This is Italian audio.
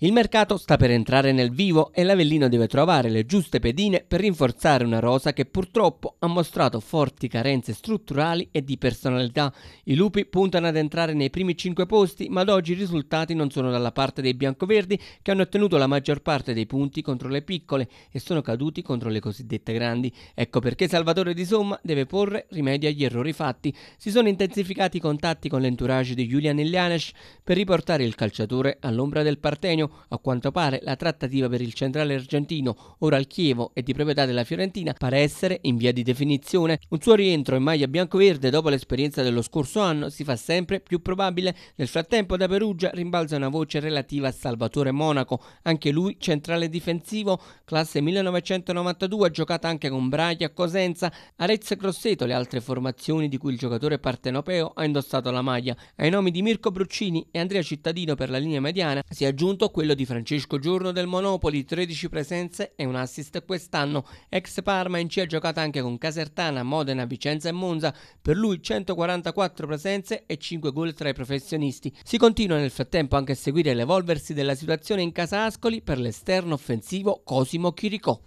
Il mercato sta per entrare nel vivo e l'Avellino deve trovare le giuste pedine per rinforzare una rosa che purtroppo ha mostrato forti carenze strutturali e di personalità. I lupi puntano ad entrare nei primi cinque posti, ma ad oggi i risultati non sono dalla parte dei biancoverdi che hanno ottenuto la maggior parte dei punti contro le piccole e sono caduti contro le cosiddette grandi. Ecco perché Salvatore Di Somma deve porre rimedio agli errori fatti. Si sono intensificati i contatti con l'entourage di Julian Ilianesh per riportare il calciatore all'ombra del partenio a quanto pare la trattativa per il centrale argentino, ora al Chievo e di proprietà della Fiorentina, pare essere in via di definizione. Un suo rientro in maglia bianco-verde dopo l'esperienza dello scorso anno si fa sempre più probabile. Nel frattempo da Perugia rimbalza una voce relativa a Salvatore Monaco, anche lui centrale difensivo, classe 1992, ha giocato anche con Braia a Cosenza, Arezzo e Grosseto, le altre formazioni di cui il giocatore partenopeo ha indossato la maglia. Ai nomi di Mirko Bruccini e Andrea Cittadino per la linea mediana si è aggiunto quello di Francesco Giorno del Monopoli, 13 presenze e un assist quest'anno. Ex Parma in C ha giocato anche con Casertana, Modena, Vicenza e Monza, per lui 144 presenze e 5 gol tra i professionisti. Si continua nel frattempo anche a seguire l'evolversi della situazione in Casa Ascoli per l'esterno offensivo Cosimo Chiricò.